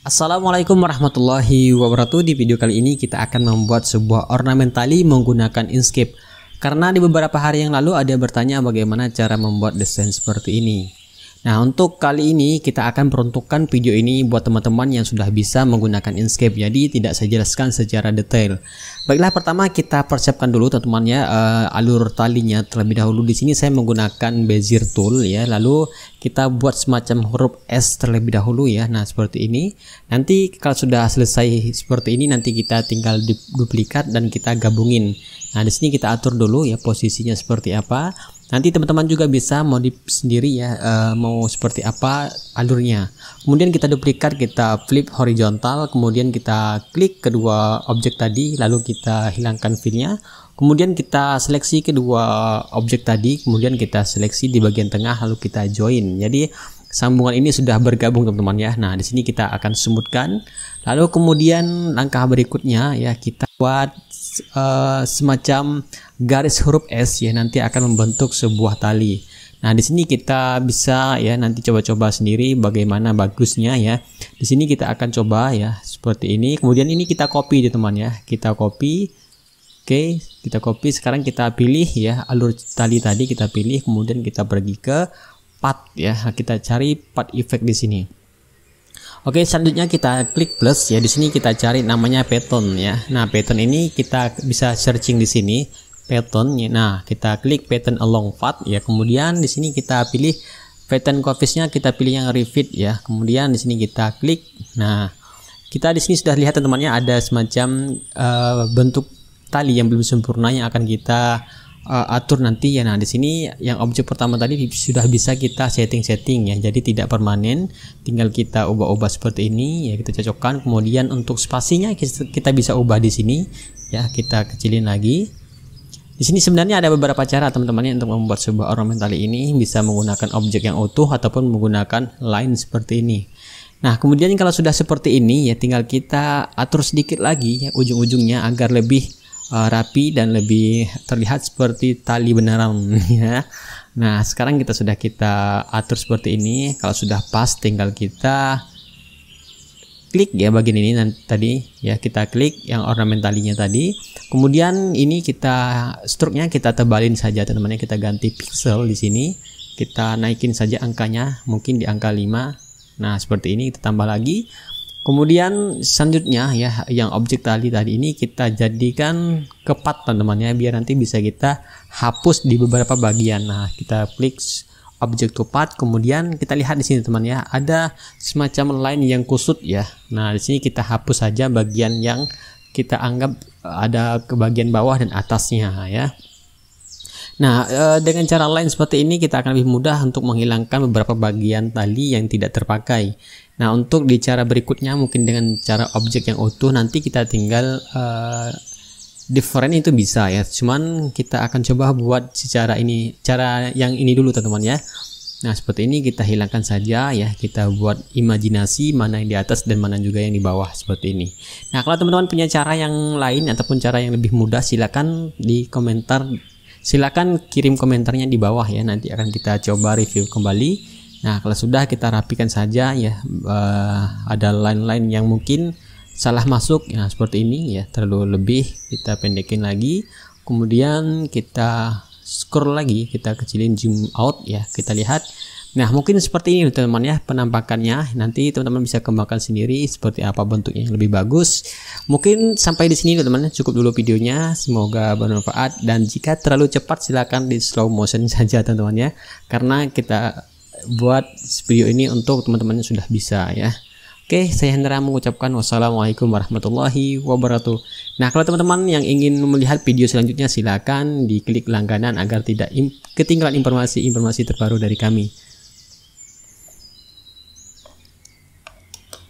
Assalamualaikum warahmatullahi wabarakatuh Di video kali ini kita akan membuat sebuah ornamen tali menggunakan Inkscape Karena di beberapa hari yang lalu ada bertanya bagaimana cara membuat desain seperti ini Nah untuk kali ini kita akan peruntukkan video ini buat teman-teman yang sudah bisa menggunakan Inkscape Jadi tidak saya jelaskan secara detail Baiklah pertama kita persiapkan dulu teman-teman ya uh, alur talinya terlebih dahulu di sini saya menggunakan bezier tool ya lalu kita buat semacam huruf S terlebih dahulu ya nah seperti ini nanti kalau sudah selesai seperti ini nanti kita tinggal duplikat dan kita gabungin nah di sini kita atur dulu ya posisinya seperti apa nanti teman-teman juga bisa modif sendiri ya e, mau seperti apa alurnya kemudian kita duplikat kita flip horizontal kemudian kita klik kedua objek tadi lalu kita hilangkan filenya kemudian kita seleksi kedua objek tadi kemudian kita seleksi di bagian tengah lalu kita join jadi sambungan ini sudah bergabung teman-teman ya nah di sini kita akan sumutkan lalu kemudian langkah berikutnya ya kita buat uh, semacam garis huruf S ya nanti akan membentuk sebuah tali Nah, di sini kita bisa ya nanti coba-coba sendiri bagaimana bagusnya ya. Di sini kita akan coba ya seperti ini. Kemudian ini kita copy ya teman ya. Kita copy. Oke, kita copy sekarang kita pilih ya alur tali tadi kita pilih kemudian kita pergi ke part ya kita cari part effect di sini Oke selanjutnya kita klik plus ya di sini kita cari namanya pattern ya nah pattern ini kita bisa searching di sini pattern ya. nah kita klik pattern along part ya kemudian di sini kita pilih pattern copiesnya kita pilih yang refit ya kemudian di sini kita klik nah kita di sini sudah lihat teman-temannya ada semacam uh, bentuk tali yang belum sempurna yang akan kita uh, atur nanti ya. Nah, di sini yang objek pertama tadi sudah bisa kita setting-setting ya. Jadi tidak permanen, tinggal kita ubah-ubah seperti ini ya kita cocokkan. Kemudian untuk spasinya kita bisa ubah di sini ya, kita kecilin lagi. Di sini sebenarnya ada beberapa cara teman-teman ya, untuk membuat sebuah ornamen tali ini bisa menggunakan objek yang utuh ataupun menggunakan line seperti ini. Nah, kemudian kalau sudah seperti ini ya tinggal kita atur sedikit lagi ya ujung-ujungnya agar lebih uh, rapi dan lebih terlihat seperti tali beneran ya. Nah, sekarang kita sudah kita atur seperti ini. Kalau sudah pas tinggal kita klik ya bagian ini nanti tadi ya kita klik yang ornamen talinya tadi. Kemudian ini kita struknya kita tebalin saja teman-teman kita ganti pixel di sini. Kita naikin saja angkanya mungkin di angka 5. Nah, seperti ini kita tambah lagi. Kemudian selanjutnya ya yang objek tali tadi ini kita jadikan kepat teman-teman ya biar nanti bisa kita hapus di beberapa bagian. Nah, kita klik objek to kemudian kita lihat di sini teman ya ada semacam line yang kusut ya. Nah, di sini kita hapus saja bagian yang kita anggap eh, ada ke bagian bawah dan atasnya ya. Nah, eh, dengan cara lain seperti ini kita akan lebih mudah untuk menghilangkan beberapa bagian tali yang tidak terpakai. Nah, untuk di cara berikutnya mungkin dengan cara objek yang utuh nanti kita tinggal uh, different itu bisa ya. Cuman kita akan coba buat secara ini cara yang ini dulu teman-teman ya. Nah, seperti ini kita hilangkan saja ya. Kita buat imajinasi mana yang di atas dan mana juga yang di bawah seperti ini. Nah, kalau teman-teman punya cara yang lain ataupun cara yang lebih mudah silakan di komentar silakan kirim komentarnya di bawah ya. Nanti akan kita coba review kembali. Nah, kalau sudah kita rapikan saja ya uh, ada line-line yang mungkin salah masuk ya seperti ini ya terlalu lebih kita pendekin lagi kemudian kita scroll lagi kita kecilin zoom out ya kita lihat nah mungkin seperti ini teman-teman ya penampakannya nanti teman-teman bisa kembangkan sendiri seperti apa bentuknya yang lebih bagus mungkin sampai di sini teman-teman ya, cukup dulu videonya semoga bermanfaat dan jika terlalu cepat silahkan di slow motion saja teman-teman ya karena kita buat video ini untuk teman-teman yang sudah bisa ya. Oke, saya Hendra mengucapkan wassalamualaikum warahmatullahi wabarakatuh. Nah, kalau teman-teman yang ingin melihat video selanjutnya silakan diklik langganan agar tidak ketinggalan informasi-informasi terbaru dari kami.